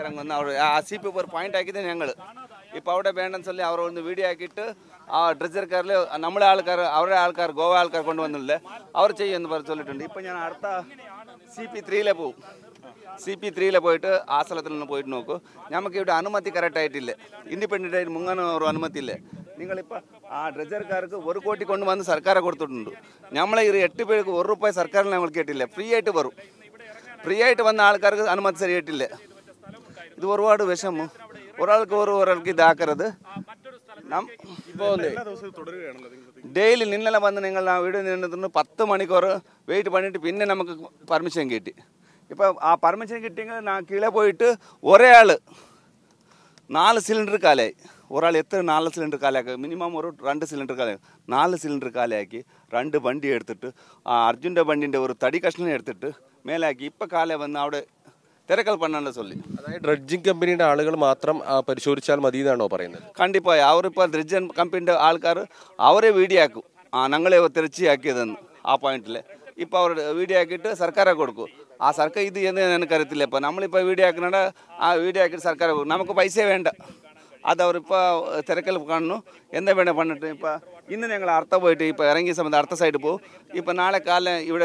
ഇറങ്ങുന്ന ആ C P ഒരു പോയിന്റ് ആക്കിയത് ഞങ്ങൾ ഇപ്പോൾ അവിടെ വേണ്ടെന്ന് ചൊല്ലി അവർ ഒന്ന് വീഡിയോ ആക്കിയിട്ട് ആ ഡ്രസ്സർ കാറിൽ നമ്മളെ ആൾക്കാർ അവരുടെ ആൾക്കാർ ഗോവ ആൾക്കാർ കൊണ്ടുവന്നില്ലേ അവർ ചെയ്യുമെന്ന് പറഞ്ഞു ചൊല്ലിട്ടുണ്ട് ഇപ്പോൾ ഞാൻ അടുത്ത സി പി ത്രീയിലെ പോവും സി പി ത്രീയിലെ പോയിട്ട് ആ സ്ഥലത്തിൽ നിന്ന് പോയിട്ട് നോക്കൂ നമുക്ക് ഇവിടെ അനുമതി ആയിട്ടില്ലേ ഇൻഡിപെൻഡൻ്റ് ആയിട്ട് മുങ്ങാനും ഒരു അനുമതി ഇല്ല നിങ്ങളിപ്പോൾ ആ ഡ്രസ്സർക്കാർക്ക് ഒരു കോടി കൊണ്ടുവന്ന് സർക്കാരെ കൊടുത്തിട്ടുണ്ട് നമ്മളെ ഈ എട്ട് പേർക്ക് ഒരു രൂപ സർക്കാരിൽ നമ്മൾ കേട്ടില്ലേ ഫ്രീ ആയിട്ട് വരും ഫ്രീ ആയിട്ട് വന്ന ആൾക്കാർക്ക് അനുമതി ശരിയായിട്ടില്ല ഇത് ഒരുപാട് വിഷമം ഒരാൾക്ക് ഒരു ഒരാൾക്ക് ഇതാക്കരുത് ഇപ്പോൾ ഡെയിലി ഇന്നലെ വന്ന് നിങ്ങൾ ആ വീട് നിന്നിട്ട് പത്ത് മണിക്കൂർ വെയിറ്റ് പണിയിട്ട് പിന്നെ നമുക്ക് പെർമിഷൻ കിട്ടി ഇപ്പോൾ ആ പെർമിഷൻ കിട്ടിയെങ്കിൽ நான் கீழே போயிட்டு ஒரே ஆள் நாலு சிலிண்டர் காலியாகி ஒரு ஆள் எத்தனை நாலு சிலிண்டர் காலியாக்க மினிமம் ஒரு ரெண்டு சிலிண்டர் காலியாகும் நாலு சிலிண்டர் காலியாக்கி ரெண்டு வண்டி எடுத்துட்டு അർജുൻ്റെ വണ്ടിൻ്റെ ഒരു തടി കഷ്ണം എടുത്തിട്ട് മേലാക്കി ഇപ്പം കാലം വന്ന് അവിടെ തിരക്കൽ പണ്ണാണ്ട് ചൊല്ലി അതായത് ഡ്രഡ്ജിംഗ് കമ്പനിയുടെ ആളുകൾ മാത്രം പരിശോധിച്ചാൽ മതി എന്നാണോ പറയുന്നത് കണ്ടിപ്പായി അവരിപ്പോ ഡ്രഡ്ജിംഗ് കമ്പനിയുടെ ആൾക്കാർ അവരെ വീഡിയാക്കും ആ ഞങ്ങളെ തിരച്ചിയാക്കിയതെന്ന് ആ പോയിന്റിൽ ഇപ്പോൾ അവർ വീഡിയോ ആക്കിയിട്ട് സർക്കാരെ കൊടുക്കും ആ സർക്കാർ ഇത് എന്ന് എനിക്കറിയത്തില്ല ഇപ്പൊ നമ്മളിപ്പോൾ വീഡിയോ ആക്കണ ആ വീഡിയോ ആക്കിയിട്ട് സർക്കാരെ കൊടുക്കും നമുക്ക് പൈസ വേണ്ട ಅದು ಅವ್ರು ಇಪ್ಪ ತೆರಕಲ್ ಕಾಣು ಎಂದ ಬೇಡ ಪಣ್ಣಿಟ್ಟು ಇಪ್ಪ இன்னும் எங்களை அர்த்த போயிட்டு இப்போ இறங்கி சம்மந்த அர்த்த சைடு போ இப்போ நாளை காலை இவட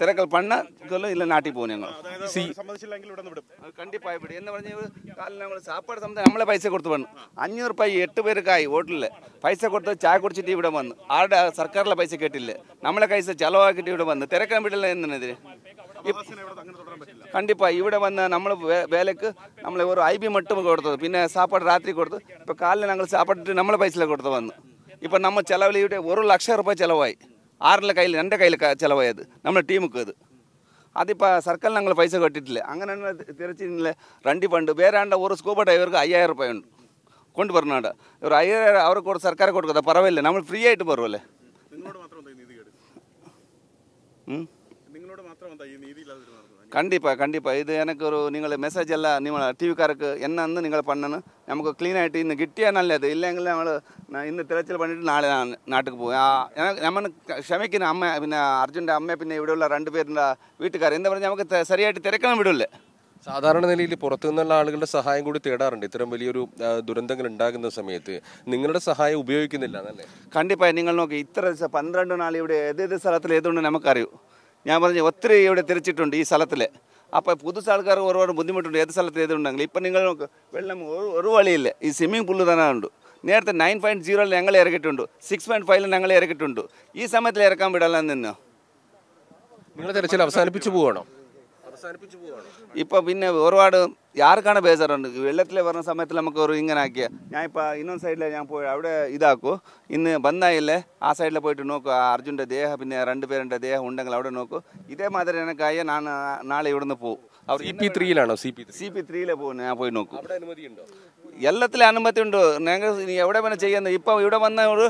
திறக்கல் பண்ண சொல்லும் இல்லை நாட்டி போகணும் எங்கள் கண்டிப்பாக இப்படி என்ன பண்ணி காலையில் எங்களை சாப்பாடு சம்மந்தம் நம்மளே பைசா கொடுத்து வரணும் அஞ்சூறு பை எட்டு பேருக்காய் ஹோட்டலில் பைசா கொடுத்து சாய் குடிச்சிட்டு இவிட வந்து ஆட சர்க்காரில் பைசா கேட்டில்லை நம்மளே கைசை செலவாக்கிட்டு இவிட வந்து திறக்க வீட்டில் என்னது கண்டிப்பா இவட வந்த நம்ம வேலைக்கு நம்மள ஒரு ஐபி மட்டும் கொடுத்தது பின்ன சாப்பாடு ராத்திரி கொடுத்து இப்ப காலையில் நாங்கள் சாப்பாடு நம்மள பைசல கொடுத்து வந்து இப்ப நம்ம செலவுலையுடைய ஒரு லட்சம் ரூபாய் செலவாய் ஆறுல கையில் ரெண்ட கையில் க செலவாயாது நம்ம டீமுக்கு அது அது இப்போ சர்க்கல் நாங்கள் பைசா கட்டிட்டுல அங்கே நல்ல திருச்சி ரெண்டு பண்டு வேறாண்ட ஒரு ஸ்கூபா டிரைவருக்கு ஐயாயிரம் ரூபாய் உண்டு கொண்டு வரணாண்ட ஒரு ஐயாயிரம் அவருக்கு கூட சர்க்காரை கொடுக்குறதா பரவாயில்லை நம்ம ஃப்ரீ ஆகிட்டு போகிறோம்ல ம் കണ്ടിപ്പാ കണ്ടിപ്പാ ഇത് எனக்கு ஒரு நீங்கள் மெசேஜ் எல்லாம் நீங்கள் டிவிக்காருக்கு என்ன வந்து நீங்கள் பண்ணணும் நமக்கு க்ளீன் ஆகிட்டு இந்த கிட்டியாக நல்லது இல்லைங்களா நம்ம நான் இந்த திரைச்சல் பண்ணிட்டு நாளை நான் நாட்டுக்கு போவேன் எனக்கு അമ്മ പിന്നെ അർജുൻ്റെ അമ്മ പിന്നെ ഇവിടെയുള്ള രണ്ടുപേരുടെ വീട്ടുകാർ എന്താ പറഞ്ഞാൽ നമുക്ക് ശരിയായിട്ട് തിരക്കണം വിടില്ല സാധാരണ നിലയിൽ പുറത്തു നിന്നുള്ള ആളുകളുടെ സഹായം കൂടി തേടാറുണ്ട് ഇത്തരം വലിയൊരു ദുരന്തങ്ങൾ ഉണ്ടാകുന്ന സമയത്ത് നിങ്ങളുടെ സഹായം ഉപയോഗിക്കുന്നില്ല എന്നല്ലേ കണ്ടിപ്പായി നിങ്ങൾ നോക്കി ഇത്ര പന്ത്രണ്ട് നാളിവിടെ ഇവിടെ ഏതേത് സ്ഥലത്തിൽ ഏതുകൊണ്ട് നമുക്കറിയൂ ഞാൻ പറഞ്ഞു ഒത്തിരി ഇവിടെ തിരിച്ചിട്ടുണ്ട് ഈ സ്ഥലത്തിൽ അപ്പോൾ പുതുസ ആൾക്കാർ ഒരുപാട് ബുദ്ധിമുട്ടുണ്ട് ഏത് സ്ഥലത്ത് ഏതുണ്ടെങ്കിൽ ഇപ്പം നിങ്ങൾ വെള്ളം ഒരു വഴിയില്ല ഈ സ്വിമ്മിംഗ് പൂള് തന്നെ ഉണ്ട് നേരത്തെ നയൻ പോയിൻറ്റ് സീറോയിൽ ഞങ്ങൾ ഇറക്കിയിട്ടുണ്ട് സിക്സ് പോയിൻറ്റ് ഫൈവിൽ ഞങ്ങൾ ഇറക്കിയിട്ടുണ്ട് ഈ സമയത്തിൽ ഇറക്കാൻ വിടാൻ നിന്നോ നിങ്ങൾ തിരച്ചിൽ അവസാനിപ്പിച്ചു പോകണം ഇപ്പോൾ പിന്നെ ഒരുപാട് ആർക്കാണ് ബേജാറുണ്ട് വെള്ളത്തിൽ വരുന്ന സമയത്ത് നമുക്ക് ഒരു ഇങ്ങനെ ആക്കിയ ഞാൻ ഇപ്പോൾ ഇന്നൊരു സൈഡിൽ ഞാൻ പോയി അവിടെ ഇതാക്കൂ ഇന്ന് ബന്ധായില്ലേ ആ സൈഡിൽ പോയിട്ട് നോക്കൂ ആ അർജുൻ്റെ ദേഹം പിന്നെ രണ്ടുപേരുടെ ദേഹം ഉണ്ടെങ്കിൽ അവിടെ നോക്കൂ ഇതേമാതിരി എനിക്കായ നാളെ ഇവിടുന്ന് പോകും സി പി ത്രീയിലാണോ സി പി സി പി ത്രീയിലെ പോകുന്നു ഞാൻ പോയി നോക്കൂ എല്ലാത്തിലും അനുമതിയുണ്ട് ഞങ്ങൾ നീ എവിടെ വേണം ചെയ്യുന്നത് ഇപ്പം ഇവിടെ വന്നവർ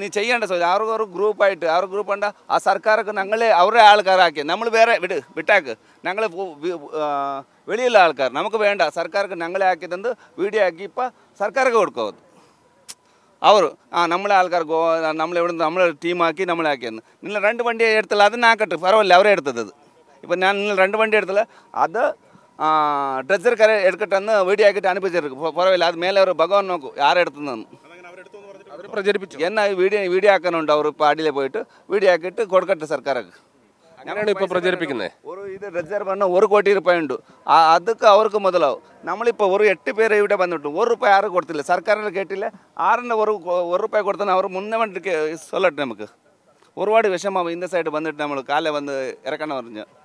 നീ ചെയ്യേണ്ട സോ ആർക്കും ഒരു ഗ്രൂപ്പായിട്ട് ആറ് ഗ്രൂപ്പ് ഉണ്ട് ആ സർക്കാരൊക്കെ ഞങ്ങളെ അവരുടെ ആൾക്കാരാക്കി നമ്മൾ വേറെ വിട് വിട്ടേക്ക് ഞങ്ങൾ വെളിയിലുള്ള ആൾക്കാർ നമുക്ക് വേണ്ട സർക്കാർക്ക് ഞങ്ങളെ ആക്കി തന്ന് വീഡിയോ ആക്കി ഇപ്പം സർക്കാർക്ക് കൊടുക്കും ಅವರು ಆ ನಮ್ಮ ಆಳ್ಕಾರ್ಗೋ ನಮ್ಮ ಎವಡ ನಮ್ಮ ടീമാക്കി നമ്മളെ ನಮ್ಮ ಹಾಕಿ രണ്ട് വണ്ടി എടുത്തില്ല ಎತ್ತಲ್ಲ ಅದನ್ನ ಹಾಕಟ್ಟು ಪರವಾಗಿಲ್ಲ ಅವರೇ ಎಡ್ತದ್ದು ಇಪ್ಪ ನಾನು ನೀವು ರೆಂಡು ವണ്ടി ಎಡ್ತಲ್ಲ ಅದು ட்ரெஸ்ஸர் கரை எடுக்கிட்டு வந்து வீடியோ ஆக்கிட்டு அனுப்பிச்சிருக்கு பரவாயில்ல அது மேலே ஒரு பகவான் நோக்கு யார் எடுத்துன்னு பிரச்சரிப்பிச்சு என்ன வீடியோ வீடியோ ஆக்கணும் அவர் இப்போ அடியில் போயிட்டு வீடியோ ஆக்கிட்டு கொடுக்கட்டும் சர்க்காருக்கு என்ன இப்போ பிரச்சரிப்பிக்கணும் ஒரு இது ரிசர்வ் பண்ண ஒரு கோடி ரூபாய் உண்டு அதுக்கு அவருக்கு முதலாவும் நம்மள ஒரு எட்டு பேரை விட வந்துவிட்டோம் ஒரு ரூபாய் யாரும் கொடுத்துல சர்க்காரில் கேட்டில ஆறுன ஒரு ஒரு ரூபாய் கொடுத்தோன்னு அவர் முன்ன வந்துட்டு சொல்லட்டு நமக்கு ஒருபாடு விஷமாக இந்த சைடு வந்துட்டு நம்மளுக்கு காலையில் வந்து இறக்கணும் வரைஞ்சேன்